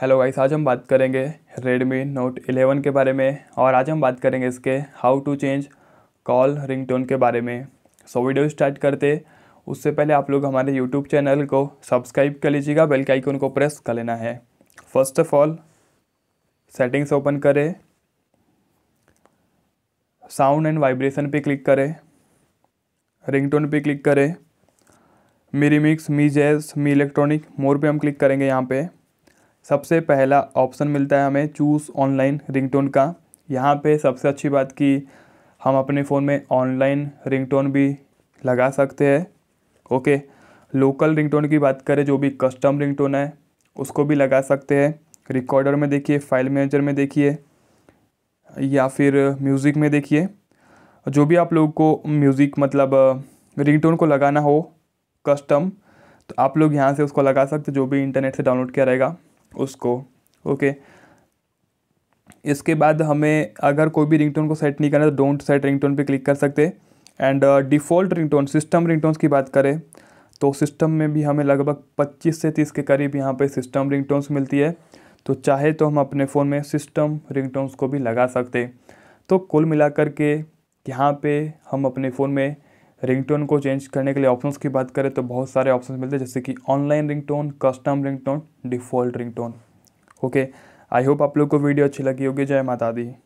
hello guys आज हम बात करेंगे रेडमी नोट 11 के बारे में और आज हम बात करेंगे इसके how to change call ringtone के बारे में सो वीडियो स्टार्ट करते उससे पहले आप लोग हमारे यूट्यूब चैनल को सब्सक्राइब कर लीजिएगा बेल के आइकन को प्रेस कर लेना है first of all settings open करें साउंड एंड वाइब्रेशन पे क्लिक करें रिंगटोन पे क्लिक करें Mi mix Mi jazz Mi electronic more पे हम क्लिक करेंगे यहाँ पे सबसे पहला ऑप्शन मिलता है हमें चूज़ ऑनलाइन रिंगटोन का यहाँ पे सबसे अच्छी बात कि हम अपने फ़ोन में ऑनलाइन रिंगटोन भी लगा सकते हैं ओके लोकल रिंगटोन की बात करें जो भी कस्टम रिंगटोन है उसको भी लगा सकते हैं रिकॉर्डर में देखिए फाइल मैनेजर में देखिए या फिर म्यूज़िक में देखिए जो भी आप लोगों को म्यूज़िक मतलब रिंगटोन को लगाना हो कस्टम तो आप लोग यहाँ से उसको लगा सकते जो भी इंटरनेट से डाउनलोड किया रहेगा उसको ओके इसके बाद हमें अगर कोई भी रिंगटोन को सेट नहीं करना तो डोंट सेट रिंगटोन पे क्लिक कर सकते and default ringtone system ringtones की बात करें तो सिस्टम में भी हमें लगभग 25 से 30 के करीब यहाँ पे सिस्टम रिंगटोन्स मिलती है तो चाहे तो हम अपने फ़ोन में सिस्टम रिंगटोन्स को भी लगा सकते तो कुल मिलाकर के यहाँ पे हम अपने फ़ोन में रिंगटोन को चेंज करने के लिए ऑप्शंस की बात करें तो बहुत सारे ऑप्शंस मिलते हैं जैसे कि online ringtone custom ringtone default ringtone okay I hope आप लोग को वीडियो अच्छी लगी होगी जय माता दी